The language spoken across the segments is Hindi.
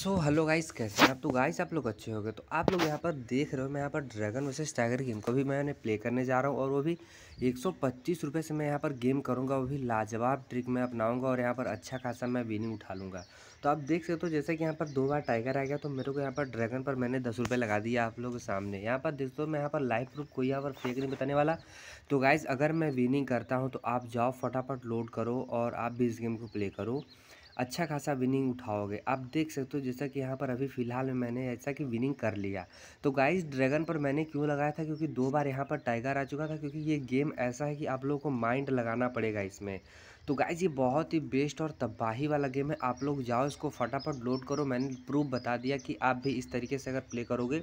सो हेलो गाइस कैसे हैं आप तो गाइस आप लोग अच्छे होंगे तो आप लोग यहाँ पर देख रहे हो मैं यहाँ पर ड्रैगन वर्सेस टाइगर गेम को भी मैंने प्ले करने जा रहा हूँ और वो भी एक सौ से मैं यहाँ पर गेम करूँगा वो भी लाजवाब ट्रिक मैं अपनाऊँगा और यहाँ पर अच्छा खासा मैं विनिंग उठा लूँगा तो आप देख सकते हो जैसे कि यहाँ पर दो बार टाइगर आ गया तो मेरे को यहाँ पर ड्रैगन पर मैंने दस रुपये लगा दिया आप लोग के सामने यहाँ पर देख दो मैं यहाँ पर लाइव प्रूफ कोई यहाँ पर फेक नहीं बताने वाला तो गाइज़ अगर मैं विनिंग करता हूँ तो आप जाओ फटाफट लोड करो और आप भी इस गेम को प्ले करो अच्छा खासा विनिंग उठाओगे आप देख सकते हो जैसा कि यहाँ पर अभी फ़िलहाल में मैंने ऐसा कि विनिंग कर लिया तो गाइस ड्रैगन पर मैंने क्यों लगाया था क्योंकि दो बार यहाँ पर टाइगर आ चुका था क्योंकि ये गेम ऐसा है कि आप लोगों को माइंड लगाना पड़ेगा इसमें तो गाइज ये बहुत ही बेस्ट और तबाही वाला गेम है आप लोग जाओ इसको फटाफट लोड करो मैंने प्रूफ बता दिया कि आप भी इस तरीके से अगर प्ले करोगे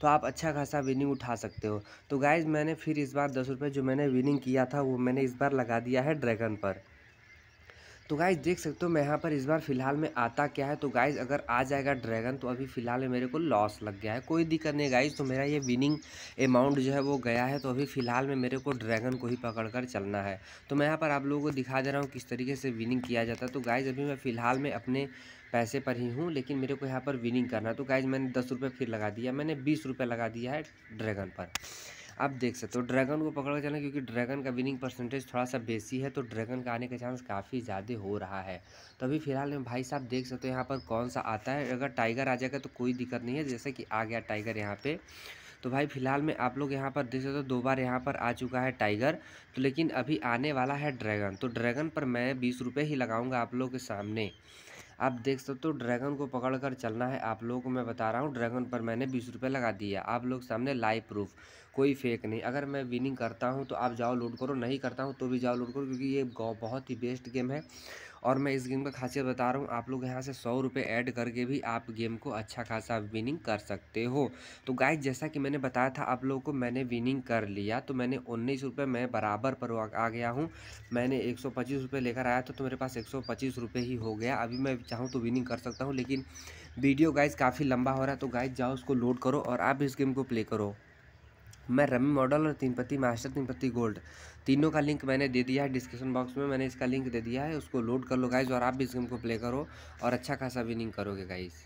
तो आप अच्छा खासा विनिंग उठा सकते हो तो गाइज मैंने फिर इस बार दस रुपये जो मैंने विनिंग किया था वो मैंने इस बार लगा दिया है ड्रैगन पर तो गाइज देख सकते हो मैं यहाँ पर इस बार फिलहाल में आता क्या है तो गाइज अगर आ जाएगा ड्रैगन तो अभी फ़िलहाल में मेरे को लॉस लग गया है कोई दिक्कत नहीं गाइज तो मेरा ये विनिंग अमाउंट जो है वो गया है तो अभी फ़िलहाल में मेरे को ड्रैगन को ही पकड़ कर चलना है तो मैं यहाँ पर आप लोगों को दिखा दे रहा हूँ किस तरीके से विनिंग किया जाता है तो गाइज अभी मैं फ़िलहाल में अपने पैसे पर ही हूँ लेकिन मेरे को यहाँ पर विनिंग करना है तो गाइज मैंने दस रुपये फिर लगा दिया मैंने बीस रुपये लगा दिया है ड्रैगन पर आप देख सकते हो ड्रैगन को पकड़ कर चलना क्योंकि ड्रैगन का विनिंग परसेंटेज थोड़ा सा बेसी है तो ड्रैगन का आने का चांस काफ़ी ज़्यादा हो रहा है तो अभी फिलहाल में भाई साहब देख सकते हो यहाँ पर कौन सा आता है अगर टाइगर आ जाएगा तो कोई दिक्कत नहीं है जैसे कि आ गया टाइगर यहाँ पर तो भाई फिलहाल में आप लोग यहाँ पर देख सकते हो दो बार यहाँ पर आ चुका है टाइगर तो लेकिन अभी आने वाला है ड्रैगन तो ड्रैगन पर मैं बीस रुपये ही लगाऊंगा आप लोग के सामने आप देख सकते हो ड्रैगन को पकड़ कर चलना है आप लोगों को मैं बता रहा हूँ ड्रैगन पर मैंने बीस रुपये लगा दिया आप लोग सामने लाइव प्रूफ कोई फेक नहीं अगर मैं विनिंग करता हूँ तो आप जाओ लोड करो नहीं करता हूँ तो भी जाओ लोड करो क्योंकि ये बहुत ही बेस्ट गेम है और मैं इस गेम का खासियत बता रहा हूँ आप लोग यहाँ से सौ रुपये ऐड करके भी आप गेम को अच्छा खासा विनिंग कर सकते हो तो गाइस जैसा कि मैंने बताया था आप लोगों को मैंने विनिंग कर लिया तो मैंने उन्नीस रुपये मैं बराबर पर आ गया हूँ मैंने एक सौ पच्चीस रुपये लेकर आया था तो मेरे पास एक सौ पच्चीस रुपये ही हो गया अभी मैं चाहूँ तो विनिंग कर सकता हूँ लेकिन वीडियो गाइज काफ़ी लंबा हो रहा है तो गाइज जाओ उसको लोड करो और आप इस गेम को प्ले करो मैं रमी मॉडल और तीनपति मास्टर तीनपति गोल्ड तीनों का लिंक मैंने दे दिया है डिस्क्रिप्शन बॉक्स में मैंने इसका लिंक दे दिया है उसको लोड कर लो गाइज और आप भी इस गेम को प्ले करो और अच्छा खासा विनिंग करोगे गाइज़